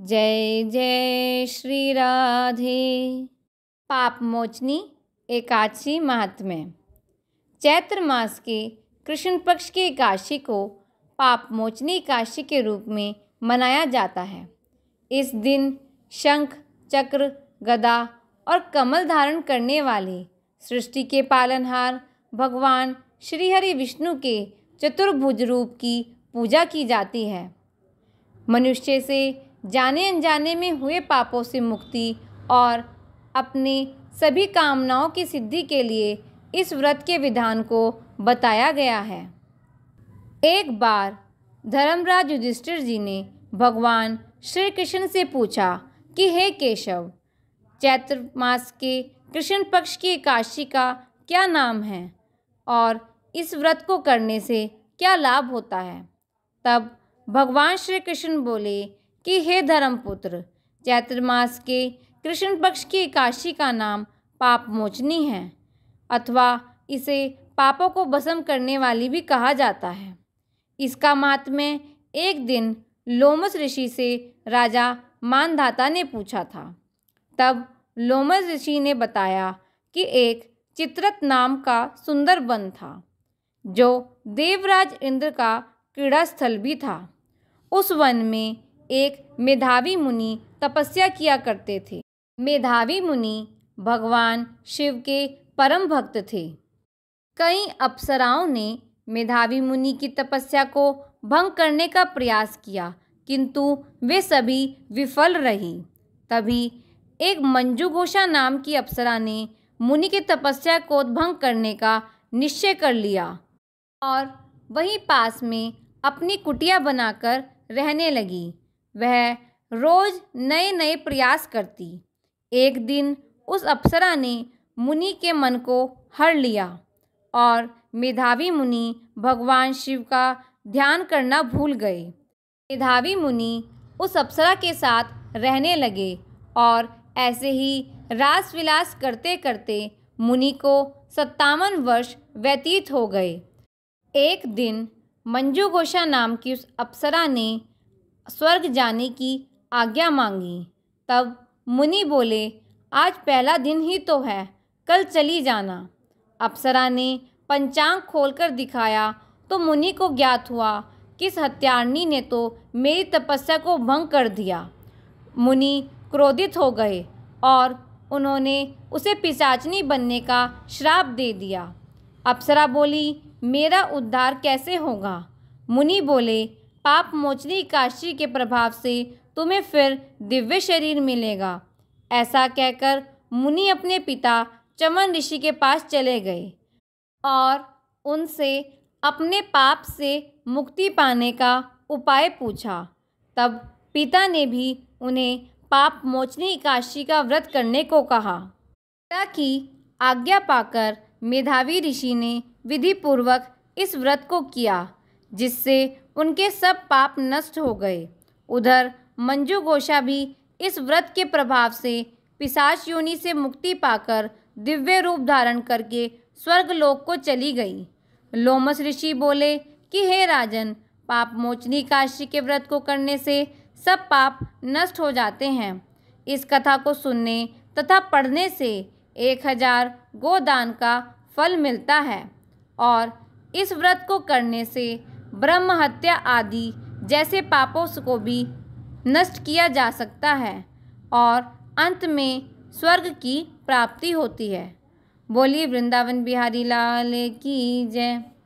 जय जय श्री राधे पाप मोचनी एकादशी महात्म्य चैत्र मास के कृष्ण पक्ष की एकादशी को पाप मोचनी एकादशी के रूप में मनाया जाता है इस दिन शंख चक्र गदा और कमल धारण करने वाले सृष्टि के पालनहार भगवान श्री हरि विष्णु के चतुर्भुज रूप की पूजा की जाती है मनुष्य से जाने अनजाने में हुए पापों से मुक्ति और अपने सभी कामनाओं की सिद्धि के लिए इस व्रत के विधान को बताया गया है एक बार धर्मराज युधिष्ठिर जी ने भगवान श्री कृष्ण से पूछा कि हे केशव चैत्र मास के कृष्ण पक्ष की एकादशी का क्या नाम है और इस व्रत को करने से क्या लाभ होता है तब भगवान श्री कृष्ण बोले कि हे धर्मपुत्र चैत्र मास के कृष्ण पक्ष की एकादशी का नाम पाप मोचनी है अथवा इसे पापों को भस्म करने वाली भी कहा जाता है इसका मात्म्य एक दिन लोमस ऋषि से राजा मानधाता ने पूछा था तब लोमस ऋषि ने बताया कि एक चित्रत नाम का सुंदर वन था जो देवराज इंद्र का क्रीड़ा स्थल भी था उस वन में एक मेधावी मुनि तपस्या किया करते थे मेधावी मुनि भगवान शिव के परम भक्त थे कई अप्सराओं ने मेधावी मुनि की तपस्या को भंग करने का प्रयास किया किंतु वे सभी विफल रही तभी एक मंजू घोषा नाम की अप्सरा ने मुनि की तपस्या को भंग करने का निश्चय कर लिया और वहीं पास में अपनी कुटिया बनाकर रहने लगी वह रोज नए नए प्रयास करती एक दिन उस अप्सरा ने मुनि के मन को हर लिया और मेधावी मुनि भगवान शिव का ध्यान करना भूल गए मेधावी मुनि उस अप्सरा के साथ रहने लगे और ऐसे ही रास विलास करते करते मुनि को सत्तावन वर्ष व्यतीत हो गए एक दिन मंजू घोषा नाम की उस अप्सरा ने स्वर्ग जाने की आज्ञा मांगी तब मुनि बोले आज पहला दिन ही तो है कल चली जाना अप्सरा ने पंचांग खोलकर दिखाया तो मुनि को ज्ञात हुआ किस हत्यारणी ने तो मेरी तपस्या को भंग कर दिया मुनि क्रोधित हो गए और उन्होंने उसे पिसाचनी बनने का श्राप दे दिया अप्सरा बोली मेरा उद्धार कैसे होगा मुनि बोले पाप मोचनी काशी के प्रभाव से तुम्हें फिर दिव्य शरीर मिलेगा ऐसा कहकर मुनि अपने पिता चमन ऋषि के पास चले गए और उनसे अपने पाप से मुक्ति पाने का उपाय पूछा तब पिता ने भी उन्हें पाप मोचनी काशी का व्रत करने को कहा पिता की आज्ञा पाकर मेधावी ऋषि ने विधिपूर्वक इस व्रत को किया जिससे उनके सब पाप नष्ट हो गए उधर मंजू गोशा भी इस व्रत के प्रभाव से पिशाच योनि से मुक्ति पाकर दिव्य रूप धारण करके स्वर्गलोक को चली गई लोमस ऋषि बोले कि हे राजन पाप मोचनी काशी के व्रत को करने से सब पाप नष्ट हो जाते हैं इस कथा को सुनने तथा पढ़ने से एक हजार गोदान का फल मिलता है और इस व्रत को करने से ब्रह्म हत्या आदि जैसे पापों को भी नष्ट किया जा सकता है और अंत में स्वर्ग की प्राप्ति होती है बोलिए वृंदावन बिहारी लाल की जय